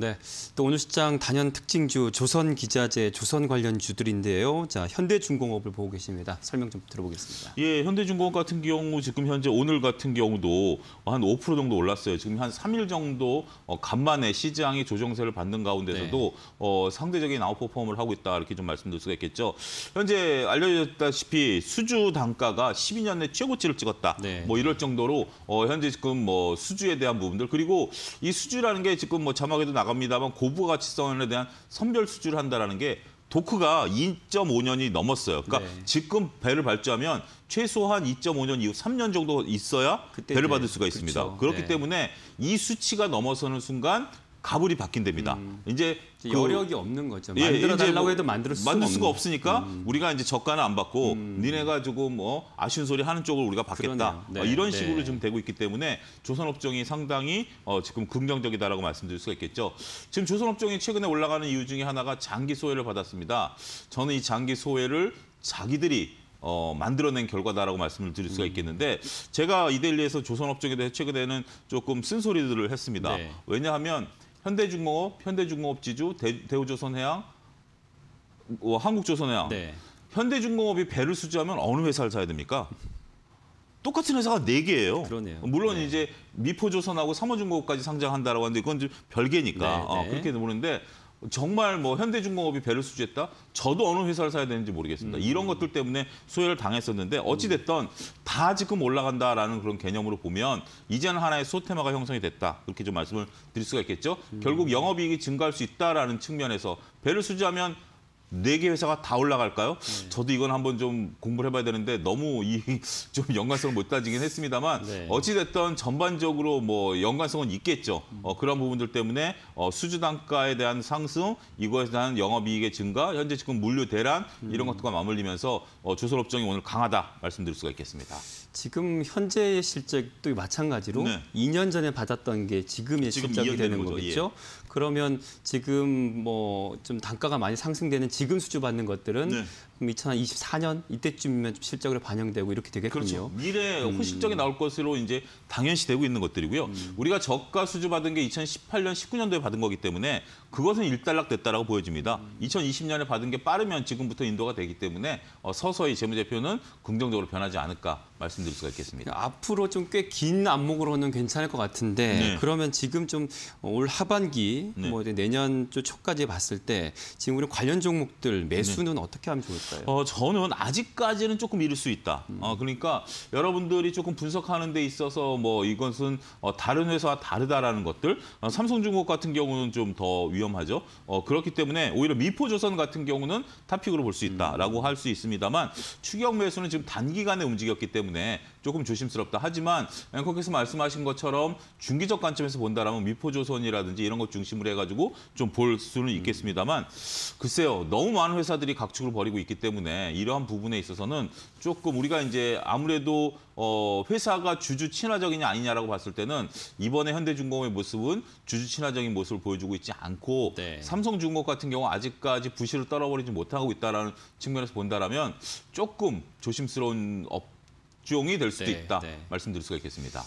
네, 또 오늘 시장 단연 특징주 조선 기자재 조선 관련 주들인데요. 자, 현대중공업을 보고 계십니다. 설명 좀 들어보겠습니다. 예, 현대중공업 같은 경우 지금 현재 오늘 같은 경우도 한 5% 정도 올랐어요. 지금 한 3일 정도 어, 간만에 시장이 조정세를 받는 가운데서도 네. 어, 상대적인 아웃퍼폼을 하고 있다 이렇게 좀 말씀드릴 수가 있겠죠. 현재 알려졌다시피 수주 단가가 12년 내 최고치를 찍었다. 네. 뭐 이럴 정도로 어, 현재 지금 뭐 수주에 대한 부분들 그리고 이 수주라는 게 지금 뭐 자막에도 나가 나갑니다만 고부가 치성에 대한 선별 수주를 한다라는 게 도크가 2.5년이 넘었어요. 그러니까 네. 지금 배를 발주하면 최소한 2.5년 이후 3년 정도 있어야 배를 받을 수가 있습니다. 그렇죠. 그렇기 네. 때문에 이 수치가 넘어서는 순간 가불이 바뀐답니다. 음. 이제 그, 여력이 없는 거죠. 예, 만들어 달라고 뭐, 해도 만들 수가 만들 수가 없으니까 음. 우리가 이제 저가는 안 받고 음. 니네 가지고 뭐 아쉬운 소리 하는 쪽을 우리가 받겠다. 어, 네, 어, 이런 네. 식으로 지금 되고 있기 때문에 조선업종이 상당히 어, 지금 긍정적이다라고 말씀드릴 수가 있겠죠. 지금 조선업종이 최근에 올라가는 이유 중에 하나가 장기 소외를 받았습니다. 저는 이 장기 소외를 자기들이 어, 만들어낸 결과다라고 말씀을 드릴 수가 음. 있겠는데 제가 이데일리에서 조선업종에 대해 최근에는 조금 쓴소리들을 했습니다. 네. 왜냐하면 현대중공업, 현대중공업 지주, 대, 우조선해양 뭐 어, 한국조선해양. 네. 현대중공업이 배를 수주하면 어느 회사를 사야 됩니까? 똑같은 회사가 4개예요 그러네요. 물론 네. 이제 미포조선하고 삼호중공업까지 상장한다라고 하는데 그건 좀 별개니까 네, 어, 네. 그렇게 모르는데 정말 뭐 현대중공업이 배를 수주했다? 저도 어느 회사를 사야 되는지 모르겠습니다. 음. 이런 것들 때문에 소외를 당했었는데 어찌됐던 다 지금 올라간다라는 그런 개념으로 보면 이제는 하나의 소테마가 형성이 됐다. 그렇게 좀 말씀을 드릴 수가 있겠죠. 음. 결국 영업이익이 증가할 수 있다라는 측면에서 배를 수주하면 네개 회사가 다 올라갈까요? 네. 저도 이건 한번 좀 공부를 해봐야 되는데 너무 이 좀 연관성을 못 따지긴 했습니다만 네. 어찌됐든 전반적으로 뭐 연관성은 있겠죠. 음. 어, 그런 부분들 때문에 어, 수주단가에 대한 상승, 이거에 대한 영업이익의 증가, 현재 지금 물류 대란 음. 이런 것들과 맞물리면서 어, 조선업종이 오늘 강하다 말씀드릴 수가 있겠습니다. 지금 현재의 실적도 마찬가지로 네. 2년 전에 받았던 게 지금의 지금 실적이 되는 거죠. 거겠죠. 예. 그러면 지금 뭐 좀 단가가 많이 상승되는 지금 수주받는 것들은 네. 2024년 이때쯤이면 실적으로 반영되고 이렇게 되겠군요. 그렇죠. 미래에 호실적이 음. 나올 것으로 이제 당연시되고 있는 것들이고요. 음. 우리가 저가 수주 받은 게 2018년, 19년도에 받은 거기 때문에 그것은 일단락됐다라고 보여집니다. 음. 2020년에 받은 게 빠르면 지금부터 인도가 되기 때문에 어, 서서히 재무제표는 긍정적으로 변하지 않을까 말씀드릴 수가 있겠습니다. 그러니까 앞으로 좀 꽤 긴 안목으로는 괜찮을 것 같은데 네. 그러면 지금 좀 올 하반기 네. 뭐 내년 초까지 봤을 때 지금 우리 관련 종목들 네. 매수는 네. 어떻게 하면 좋을까요? 있어요? 어, 저는 아직까지는 조금 이를 수 있다. 음. 어, 그러니까 여러분들이 조금 분석하는 데 있어서 뭐 이것은 어, 다른 회사와 다르다라는 것들 어, 삼성중공 같은 경우는 좀 더 위험하죠. 어, 그렇기 때문에 오히려 미포조선 같은 경우는 탑픽으로 볼수 음. 있다라고 음. 할수 있습니다만 추격 매수는 지금 단기간에 움직였기 때문에 조금 조심스럽다. 하지만 앵커께서 말씀하신 것처럼 중기적 관점에서 본다라면 미포조선이라든지 이런 것 중심으로 해가지고 좀 볼 수는 음. 있겠습니다만 글쎄요. 너무 많은 회사들이 각축을 벌이고 있기 때문에 이러한 부분에 있어서는 조금 우리가 이제 아무래도 어, 회사가 주주 친화적이냐 아니냐라고 봤을 때는 이번에 현대중공업의 모습은 주주 친화적인 모습을 보여주고 있지 않고 네. 삼성중공업 같은 경우 아직까지 부실을 떨어버리지 못하고 있다라는 측면에서 본다라면 조금 조심스러운 업. 종이 될 수도 네, 있다 네. 말씀드릴 수가 있겠습니다.